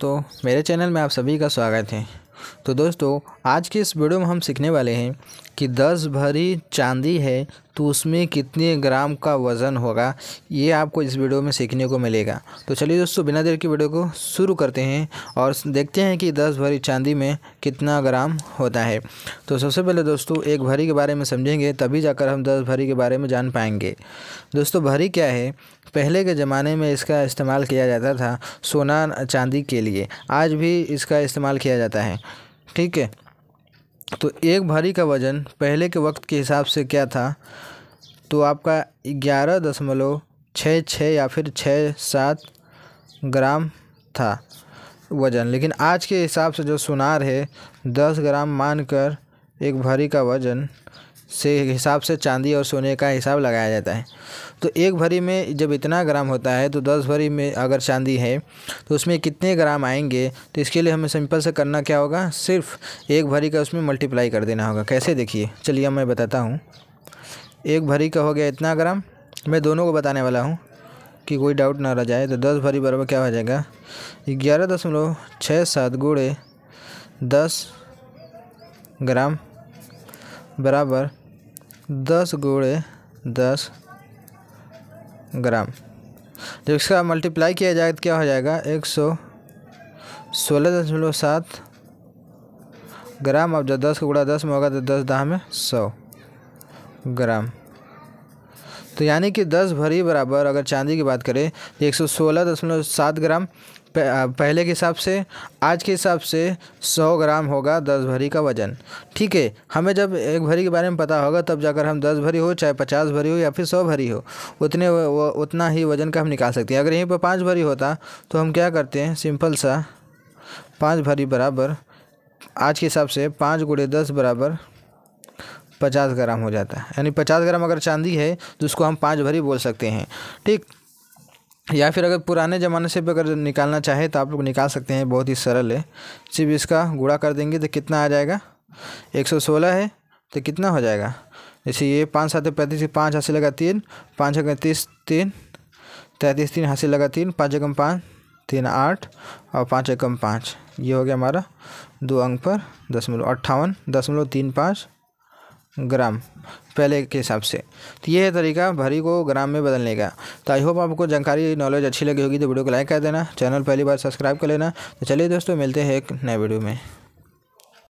दोस्तों मेरे चैनल में आप सभी का स्वागत है तो दोस्तों आज की इस वीडियो में हम सीखने वाले हैं कि दस भरी चांदी है तो उसमें कितने ग्राम का वज़न होगा ये आपको इस वीडियो में सीखने को मिलेगा तो चलिए दोस्तों बिना देर की वीडियो को शुरू करते हैं और देखते हैं कि दस भरी चांदी में कितना ग्राम होता है तो सबसे पहले दोस्तों एक भरी के बारे में समझेंगे तभी जाकर हम दस भरी के बारे में जान पाएंगे दोस्तों भरी क्या है पहले के ज़माने में इसका इस्तेमाल किया जाता था सोना चांदी के लिए आज भी इसका इस्तेमाल किया जाता है ठीक है तो एक भरी का वज़न पहले के वक्त के हिसाब से क्या था तो आपका ग्यारह दशमलव छः छः या फिर छः सात ग्राम था वज़न लेकिन आज के हिसाब से जो सुनार है दस ग्राम मानकर एक भरी का वज़न से हिसाब से चांदी और सोने का हिसाब लगाया जाता है तो एक भरी में जब इतना ग्राम होता है तो दस भरी में अगर चांदी है तो उसमें कितने ग्राम आएंगे तो इसके लिए हमें सिंपल से करना क्या होगा सिर्फ एक भरी का उसमें मल्टीप्लाई कर देना होगा कैसे देखिए चलिए मैं बताता हूँ एक भरी का हो गया इतना ग्राम मैं दोनों को बताने वाला हूँ कि कोई डाउट ना रह जाए तो दस भरी बराबर क्या हो जाएगा ग्यारह दशमलव छः सात गुड़े दस ग्राम बराबर दस गुड़े दस ग्राम जब इसका मल्टीप्लाई किया जाए तो क्या हो जाएगा एक सौ सोलह दशमलव सात ग्राम अब जब दस का गुड़ा दस में होगा तो दस दाह में सौ ग्राम तो यानी कि दस भरी बराबर अगर चांदी की बात करें तो एक सौ सोलह दशमलव सात ग्राम पहले के हिसाब से आज के हिसाब से 100 ग्राम होगा 10 भरी का वज़न ठीक है हमें जब एक भरी के बारे में पता होगा तब जाकर हम 10 भरी हो चाहे 50 भरी हो या फिर 100 भरी हो उतने वो उतना ही वज़न का हम निकाल सकते हैं अगर यहीं पर पाँच भरी होता तो हम क्या करते हैं सिंपल सा पाँच भरी बराबर आज के हिसाब से पाँच गुड़े दस बराबर पचास ग्राम हो जाता है यानी पचास ग्राम अगर चांदी है तो उसको हम पाँच भरी बोल सकते हैं ठीक या फिर अगर पुराने ज़माने से भी अगर निकालना चाहे तो आप लोग निकाल सकते हैं बहुत ही सरल है सिर्फ इसका गुड़ा कर देंगे तो कितना आ जाएगा एक सौ सोलह है तो कितना हो जाएगा जैसे ये पाँच सात पैंतीस पाँच हाँसी लगा तीन पाँच एक तीस तीन तैंतीस तीन हाँसी लगा तीन पाँच एकम पाँच तीन आठ और पाँच एकम पाँच ये हो गया हमारा दो अंक पर दशमलव अट्ठावन दशमलव तीन पाँच ग्राम पहले के हिसाब से तो ये है तरीका भरी को ग्राम में बदलने का तो आई होप आपको जानकारी नॉलेज अच्छी लगी होगी तो वीडियो को लाइक कर देना चैनल पहली बार सब्सक्राइब कर लेना तो चलिए दोस्तों मिलते हैं एक नए वीडियो में